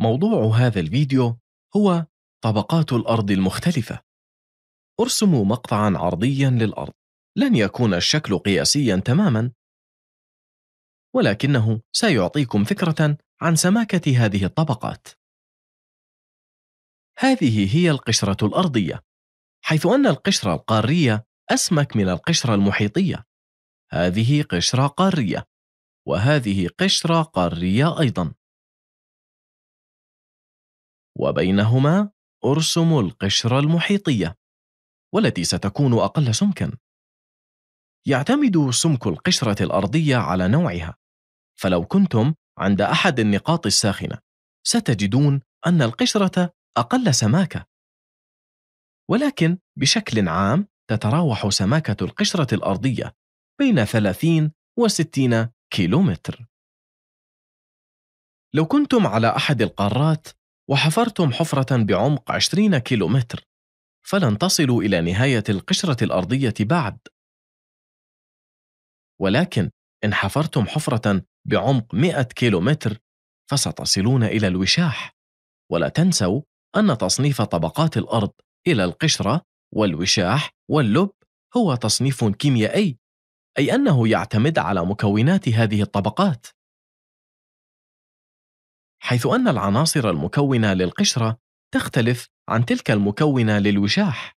موضوع هذا الفيديو هو طبقات الأرض المختلفة ارسم مقطعا عرضيا للأرض لن يكون الشكل قياسيا تماما ولكنه سيعطيكم فكرة عن سماكة هذه الطبقات هذه هي القشرة الأرضية حيث أن القشرة القارية أسمك من القشرة المحيطية هذه قشرة قارية وهذه قشرة قارية أيضا وبينهما أرسم القشرة المحيطية والتي ستكون أقل سمكًا. يعتمد سمك القشرة الأرضية على نوعها، فلو كنتم عند أحد النقاط الساخنة ستجدون أن القشرة أقل سماكة. ولكن بشكل عام تتراوح سماكة القشرة الأرضية بين 30 و 60 كيلومتر. لو كنتم على أحد القارات وحفرتم حفرة بعمق 20 كيلومتر فلن تصلوا إلى نهاية القشرة الأرضية بعد ولكن إن حفرتم حفرة بعمق 100 كيلومتر فستصلون إلى الوشاح ولا تنسوا أن تصنيف طبقات الأرض إلى القشرة والوشاح واللب هو تصنيف كيميائي أي أنه يعتمد على مكونات هذه الطبقات حيث أن العناصر المكونة للقشرة تختلف عن تلك المكونة للوشاح.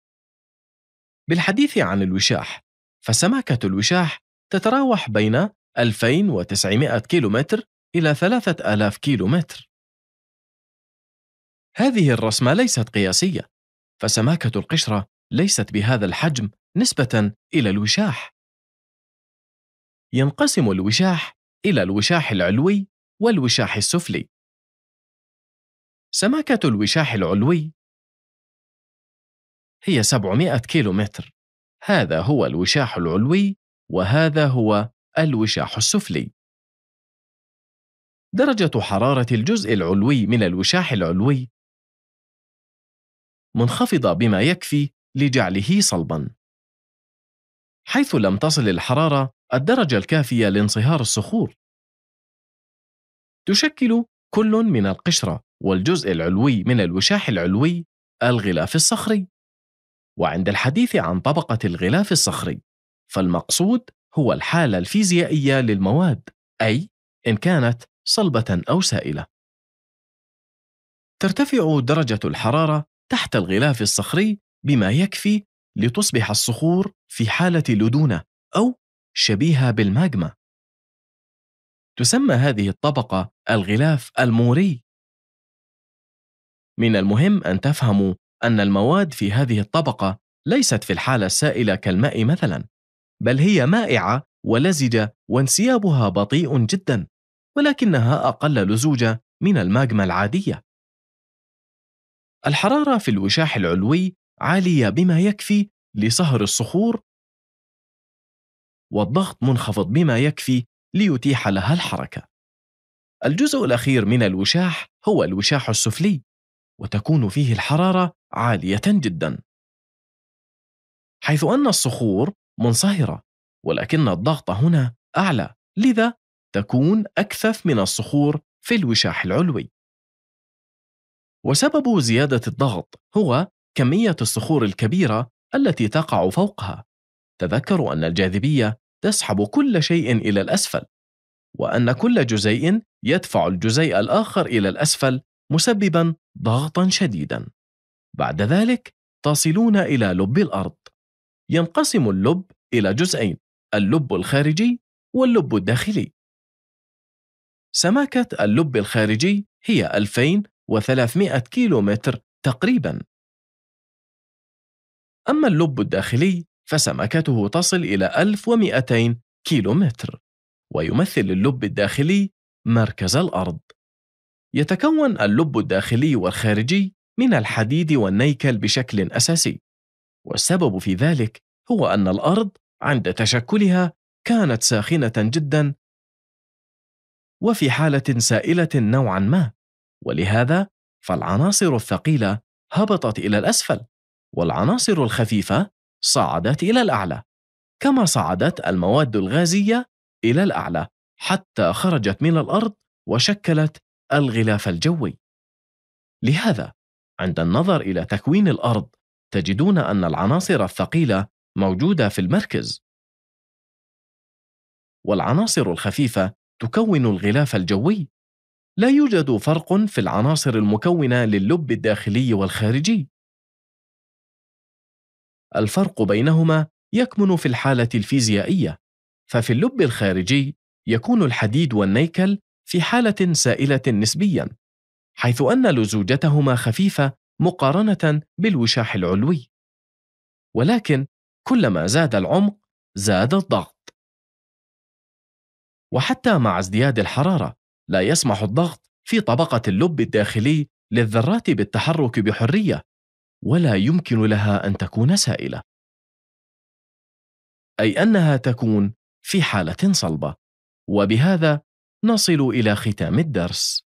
بالحديث عن الوشاح، فسماكة الوشاح تتراوح بين 2900 كيلومتر إلى 3000 كيلومتر. هذه الرسمة ليست قياسية، فسماكة القشرة ليست بهذا الحجم نسبة إلى الوشاح. ينقسم الوشاح إلى الوشاح العلوي والوشاح السفلي، سماكة الوشاح العلوي هي 700 كيلومتر هذا هو الوشاح العلوي وهذا هو الوشاح السفلي درجة حرارة الجزء العلوي من الوشاح العلوي منخفضة بما يكفي لجعله صلبا حيث لم تصل الحرارة الدرجة الكافية لانصهار الصخور تشكل كل من القشرة والجزء العلوي من الوشاح العلوي الغلاف الصخري وعند الحديث عن طبقة الغلاف الصخري فالمقصود هو الحالة الفيزيائية للمواد أي إن كانت صلبة أو سائلة ترتفع درجة الحرارة تحت الغلاف الصخري بما يكفي لتصبح الصخور في حالة لدونة أو شبيهة بالماجما تسمى هذه الطبقة الغلاف الموري من المهم أن تفهموا أن المواد في هذه الطبقة ليست في الحالة السائلة كالماء مثلا، بل هي مائعة ولزجة وانسيابها بطيء جدا، ولكنها أقل لزوجة من الماجما العادية. الحرارة في الوشاح العلوي عالية بما يكفي لصهر الصخور، والضغط منخفض بما يكفي ليتيح لها الحركة. الجزء الأخير من الوشاح هو الوشاح السفلي، وتكون فيه الحرارة عالية جدا حيث أن الصخور منصهرة ولكن الضغط هنا أعلى لذا تكون أكثف من الصخور في الوشاح العلوي وسبب زيادة الضغط هو كمية الصخور الكبيرة التي تقع فوقها تذكروا أن الجاذبية تسحب كل شيء إلى الأسفل وأن كل جزيء يدفع الجزيء الآخر إلى الأسفل مسببا ضغطا شديدا بعد ذلك تصلون إلى لب الأرض ينقسم اللب إلى جزئين اللب الخارجي واللب الداخلي سماكة اللب الخارجي هي 2300 كيلومتر تقريباً أما اللب الداخلي فسماكته تصل إلى 1200 كيلومتر ويمثل اللب الداخلي مركز الأرض يتكون اللب الداخلي والخارجي من الحديد والنيكل بشكل أساسي والسبب في ذلك هو أن الأرض عند تشكلها كانت ساخنة جدا وفي حالة سائلة نوعا ما ولهذا فالعناصر الثقيلة هبطت إلى الأسفل والعناصر الخفيفة صعدت إلى الأعلى كما صعدت المواد الغازية إلى الأعلى حتى خرجت من الأرض وشكلت الغلاف الجوي لهذا عند النظر الى تكوين الارض تجدون ان العناصر الثقيله موجوده في المركز والعناصر الخفيفه تكون الغلاف الجوي لا يوجد فرق في العناصر المكونه للب الداخلي والخارجي الفرق بينهما يكمن في الحاله الفيزيائيه ففي اللب الخارجي يكون الحديد والنيكل في حالة سائلة نسبيا حيث أن لزوجتهما خفيفة مقارنة بالوشاح العلوي ولكن كلما زاد العمق زاد الضغط وحتى مع ازدياد الحرارة لا يسمح الضغط في طبقة اللب الداخلي للذرات بالتحرك بحرية ولا يمكن لها أن تكون سائلة أي أنها تكون في حالة صلبة وبهذا نصل إلى ختام الدرس